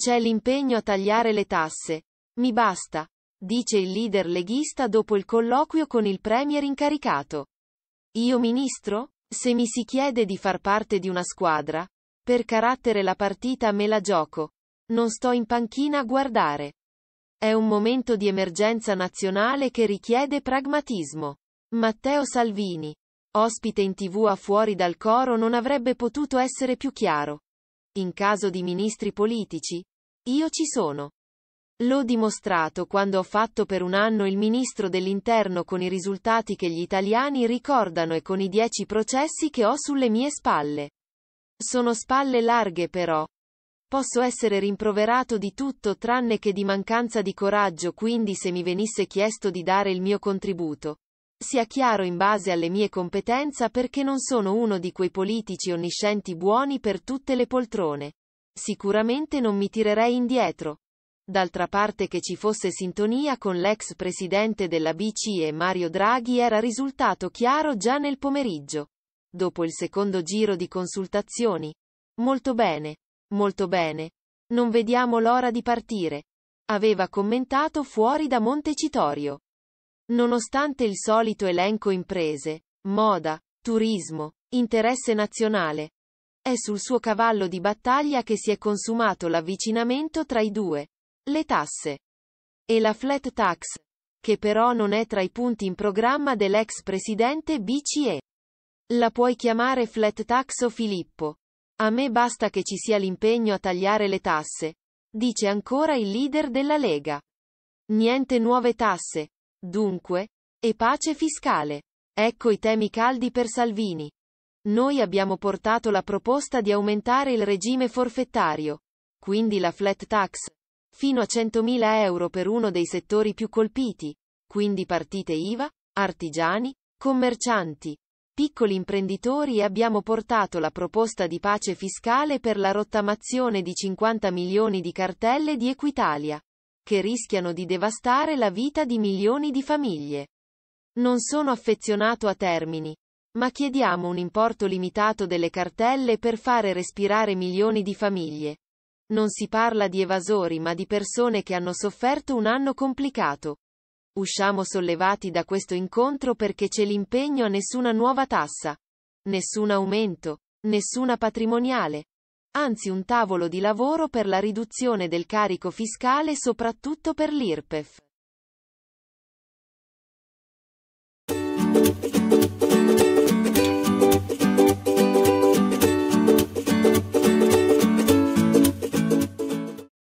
C'è l'impegno a tagliare le tasse. Mi basta, dice il leader leghista dopo il colloquio con il premier incaricato. Io ministro? Se mi si chiede di far parte di una squadra, per carattere la partita me la gioco. Non sto in panchina a guardare. È un momento di emergenza nazionale che richiede pragmatismo. Matteo Salvini, ospite in tv a fuori dal coro non avrebbe potuto essere più chiaro. In caso di ministri politici, io ci sono. L'ho dimostrato quando ho fatto per un anno il ministro dell'interno con i risultati che gli italiani ricordano e con i dieci processi che ho sulle mie spalle. Sono spalle larghe però. Posso essere rimproverato di tutto tranne che di mancanza di coraggio quindi se mi venisse chiesto di dare il mio contributo. Sia chiaro in base alle mie competenze perché non sono uno di quei politici onniscienti buoni per tutte le poltrone. Sicuramente non mi tirerei indietro. D'altra parte che ci fosse sintonia con l'ex presidente della BCE Mario Draghi era risultato chiaro già nel pomeriggio. Dopo il secondo giro di consultazioni. Molto bene. Molto bene. Non vediamo l'ora di partire. Aveva commentato fuori da Montecitorio. Nonostante il solito elenco imprese, moda, turismo, interesse nazionale, è sul suo cavallo di battaglia che si è consumato l'avvicinamento tra i due. Le tasse. E la flat tax. Che però non è tra i punti in programma dell'ex presidente BCE. La puoi chiamare flat tax o Filippo. A me basta che ci sia l'impegno a tagliare le tasse. Dice ancora il leader della Lega. Niente nuove tasse. Dunque. E pace fiscale. Ecco i temi caldi per Salvini. Noi abbiamo portato la proposta di aumentare il regime forfettario, quindi la flat tax, fino a 100.000 euro per uno dei settori più colpiti, quindi partite IVA, artigiani, commercianti, piccoli imprenditori e abbiamo portato la proposta di pace fiscale per la rottamazione di 50 milioni di cartelle di Equitalia, che rischiano di devastare la vita di milioni di famiglie. Non sono affezionato a termini, ma chiediamo un importo limitato delle cartelle per fare respirare milioni di famiglie. Non si parla di evasori ma di persone che hanno sofferto un anno complicato. Usciamo sollevati da questo incontro perché c'è l'impegno a nessuna nuova tassa, nessun aumento, nessuna patrimoniale, anzi un tavolo di lavoro per la riduzione del carico fiscale soprattutto per l'IRPEF.